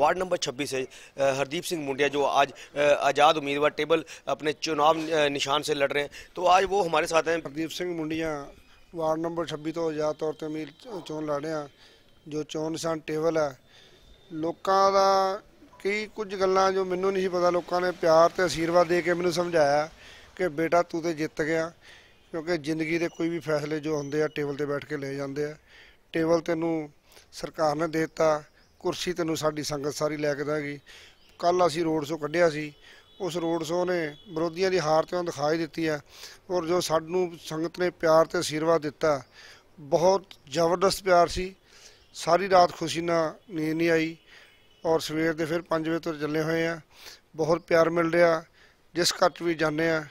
ward number 26 ਹੈ ਹਰਦੀਪ ਸਿੰਘ ਮੁੰਡਿਆ ਜੋ ਅੱਜ ਆਜ਼ਾਦ ਉਮੀਦਵਾਰ ਟੇਬਲ ਆਪਣੇ चुनाव ਨਿਸ਼ਾਨ से ਲੜ ਰਹੇ ਹਨ तो ਅੱਜ ਉਹ हमारे ਸਾਥ हैं हरदीप ਸਿੰਘ मुंडिया ਵਾਰਡ ਨੰਬਰ 26 ਤੋਂ ਆਜ਼ਾਦ ਤੌਰ ਤੇ ਅਮੀਰ ਚੋਣ ਲੜ ਰਹੇ ਆ ਜੋ ਚੋਣ ਨਿਸ਼ਾਨ ਟੇਬਲ ਹੈ ਲੋਕਾਂ ਦਾ ਕਈ ਕੁਝ ਗੱਲਾਂ ਜੋ ਮੈਨੂੰ ਨਹੀਂ ਸੀ ਪਤਾ ਲੋਕਾਂ ਨੇ ਪਿਆਰ ਤੇ ਅਸ਼ੀਰਵਾਦ ਦੇ ਕੇ ਮੈਨੂੰ ਸਮਝਾਇਆ ਕਿ ਬੇਟਾ ਤੂੰ ਤੇ ਜਿੱਤ ਗਿਆ ਕਿਉਂਕਿ ਜ਼ਿੰਦਗੀ ਦੇ ਕੋਈ ਵੀ ਫੈਸਲੇ ਜੋ ਹੁੰਦੇ ਆ ਟੇਬਲ ਤੇ ਬੈਠ ਕੇ ਲਏ ਜਾਂਦੇ ਆ ਟੇਬਲ ਤੈਨੂੰ ਸਰਕਾਰ ਨੇ ਦੇ ਦਿੱਤਾ ਕੁਰਸੀ ਤੈਨੂੰ ਸਾਡੀ ਸੰਗਤ ਸਾਰੀ ਲੈ ਕੇ ਦਾਂਗੀ ਕੱਲ ਅਸੀਂ ਰੋਡ ਸ਼ੋ ਕੱਢਿਆ ਸੀ ਉਸ ਰੋਡ ਸ਼ੋ ਨੇ ਵਿਰੋਧੀਆਂ ਦੀ ਹਾਰ ਤੇ ਦਿਖਾਈ ਦਿੱਤੀ ਆ ਔਰ ਜੋ ਸਾਨੂੰ ਸੰਗਤ ਨੇ ਪਿਆਰ ਤੇ ਅਸ਼ੀਰਵਾਦ ਦਿੱਤਾ ਬਹੁਤ ਜ਼ਬਰਦਸਤ ਪਿਆਰ ਸੀ ਸਾਰੀ ਰਾਤ ਖੁਸ਼ੀ ਨਾਲ ਨੀਂਦ ਨਹੀਂ ਆਈ ਔਰ ਸਵੇਰ ਦੇ ਫਿਰ 5 ਵਜੇ ਤੋਂ ਚੱਲੇ ਹੋਏ ਆ ਬਹੁਤ ਪਿਆਰ ਮਿਲ ਰਿਹਾ ਜਿਸ ਘਰ ਵੀ ਜਾਂਦੇ ਆ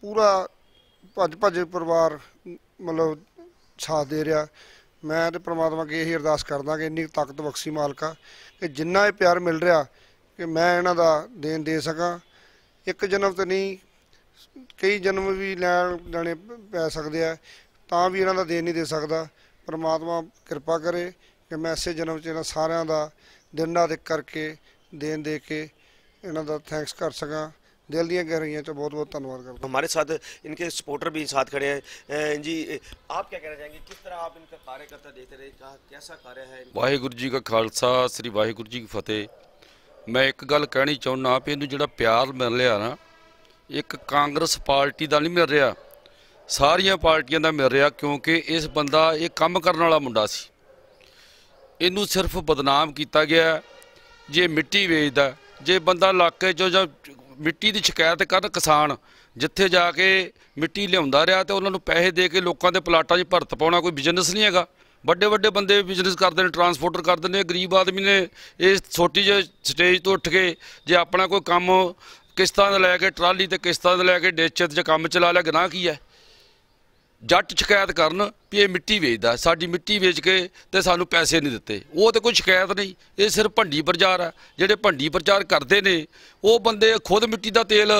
ਪੂਰਾ ਭੱਜ ਭੱਜ ਪਰਿਵਾਰ ਮਤਲਬ ਸਾਥ ਦੇ ਰਿਹਾ ਮੈਂ ਤੇ ਪ੍ਰਮਾਤਮਾ ਕੀ ਇਹੀ ਅਰਦਾਸ ਕਰਦਾ ਕਿ ਇੰਨੀ ਤਾਕਤ ਬਖਸ਼ੀ ਮਾਲਕਾ ਕਿ ਜਿੰਨਾ ਇਹ ਪਿਆਰ ਮਿਲ ਰਿਹਾ ਕਿ ਮੈਂ ਇਹਨਾਂ ਦਾ ਦੇਣ ਦੇ ਸਕਾਂ ਇੱਕ ਜਨਮ ਤੇ ਨਹੀਂ ਕਈ ਜਨਮ ਵੀ ਲੈਣ ਜਾਣੇ ਪੈ ਸਕਦੇ ਆ ਤਾਂ ਵੀ ਇਹਨਾਂ ਦਾ ਦੇਣ ਨਹੀਂ ਦੇ ਸਕਦਾ ਪ੍ਰਮਾਤਮਾ ਕਿਰਪਾ ਕਰੇ ਕਿ ਮੈਂ ਐਸੇ ਜਨਮ 'ਚ ਇਹਨਾਂ ਸਾਰਿਆਂ ਦਾ ਦਿਨ ਦੇ ਕਰਕੇ ਦੇਣ ਦੇ ਕੇ ਇਹਨਾਂ ਦਾ ਥੈਂਕਸ ਕਰ ਸਕਾਂ ਦਿਲ ਦੀਆਂ ਗਹਿਰਾਈਆਂ तो ਬਹੁਤ ਬਹੁਤ ਧੰਨਵਾਦ ਕਰਦਾ ਹਮਾਰੇ ਸਾਥ ਇਨਕੇ ਸਪੋਰਟਰ ਵੀ ਸਾਥ ਖੜੇ खड़े ਜੀ ਆਪ ਕੀ ਕਹਿਣਾ कहना ਕਿਸ ਤਰ੍ਹਾਂ ਆਪ ਇਨਕੇ ਕਾਰਜਕਰਤਾ ਦੇਖ ਰਹੇ ਕਾ रहे कैसा ਹੈ ਵਾਹਿਗੁਰੂ ਜੀ जी ਖਾਲਸਾ ਸ੍ਰੀ ਵਾਹਿਗੁਰੂ ਜੀ ਕੀ ਫਤਿਹ ਮੈਂ ਇੱਕ ਗੱਲ ਕਹਿਣੀ ਚਾਹੁੰਦਾ ਆਪ ਇਹਨੂੰ ਜਿਹੜਾ ਪਿਆਰ ਮਿਲ ਰਿਹਾ ਨਾ ਇੱਕ ਕਾਂਗਰਸ ਪਾਰਟੀ ਦਾ ਨਹੀਂ ਮਿਲ ਰਿਹਾ ਸਾਰੀਆਂ ਪਾਰਟੀਆਂ ਦਾ ਮਿਲ ਰਿਹਾ ਕਿਉਂਕਿ ਇਸ ਬੰਦਾ ਇਹ ਕੰਮ ਕਰਨ ਵਾਲਾ ਮੁੰਡਾ ਸੀ ਇਹਨੂੰ ਸਿਰਫ ਬਦਨਾਮ ਕੀਤਾ ਗਿਆ ਜੇ ਮਿੱਟੀ ਵੇਚਦਾ ਜੇ ਬੰਦਾ ਇਲਾਕੇ 'ਚੋਂ ਜਾਂ ਮਿੱਟੀ ਦੀ ਸ਼ਿਕਾਇਤ ਕਰਨ ਕਿਸਾਨ ਜਿੱਥੇ ਜਾ ਕੇ ਮਿੱਟੀ ਲਿਆਉਂਦਾ ਰਿਹਾ ਤੇ ਉਹਨਾਂ ਨੂੰ ਪੈਸੇ ਦੇ ਕੇ ਲੋਕਾਂ ਦੇ ਪਲਾਟਾਂ 'ਚ ਭਰਤ ਪਾਉਣਾ ਕੋਈ ਬਿਜ਼ਨਸ ਨਹੀਂ ਹੈਗਾ ਵੱਡੇ ਵੱਡੇ ਬੰਦੇ ਬਿਜ਼ਨਸ ਕਰਦੇ ਨੇ ਟਰਾਂਸਪੋਰਟਰ ਕਰਦੇ ਨੇ ਗਰੀਬ ਆਦਮੀ ਨੇ ਇਸ ਛੋਟੀ ਜਿਹੀ ਸਟੇਜ ਤੋਂ ਉੱਠ ਕੇ ਜੇ ਆਪਣਾ ਕੋਈ ਕੰਮ ਕਿਸ਼ਤਾਂ ਦਾ ਲੈ ਕੇ ਟਰਾਲੀ ਤੇ ਕਿਸ਼ਤਾਂ ਦਾ ਲੈ ਕੇ ਡੇਚੇ ਤੇ ਕੰਮ ਚਲਾ ਲਿਆ ਗਨਾਹ ਕੀ ਹੈ ਜੱਟ ਸ਼ਿਕਾਇਤ ਕਰਨ ਵੀ ਇਹ ਮਿੱਟੀ ਵੇਚਦਾ ਸਾਡੀ ਮਿੱਟੀ ਵੇਚ ਕੇ ਤੇ ਸਾਨੂੰ ਪੈਸੇ ਨਹੀਂ ਦਿੱਤੇ ਉਹ ਤੇ ਕੋਈ ਸ਼ਿਕਾਇਤ ਨਹੀਂ ਇਹ ਸਿਰਫ ਭੰਡੀ ਪ੍ਰਚਾਰ ਆ ਜਿਹੜੇ ਭੰਡੀ ਪ੍ਰਚਾਰ ਕਰਦੇ ਨੇ ਉਹ ਬੰਦੇ ਖੁਦ ਮਿੱਟੀ ਦਾ ਤੇਲ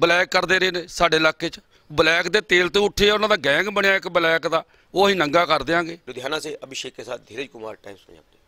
ਬਲੈਕ ਕਰਦੇ ਰਹੇ ਨੇ ਸਾਡੇ ਇਲਾਕੇ 'ਚ ਬਲੈਕ ਦੇ ਤੇਲ ਤੇ ਉੱਠੇ ਉਹਨਾਂ ਦਾ ਗੈਂਗ ਬਣਿਆ ਇੱਕ ਬਲੈਕ ਦਾ ਉਹ ਹੀ ਨੰਗਾ ਕਰ ਦੇਾਂਗੇ ਲੁਧਿਆਣਾ ਸੇ ਅਭਿਸ਼ੇਕ ਕੇ ਸਾਥ ਧੀਰਜ ਕੁਮਾਰ ਟਾਈਮਸ ਪੰਜਾਬ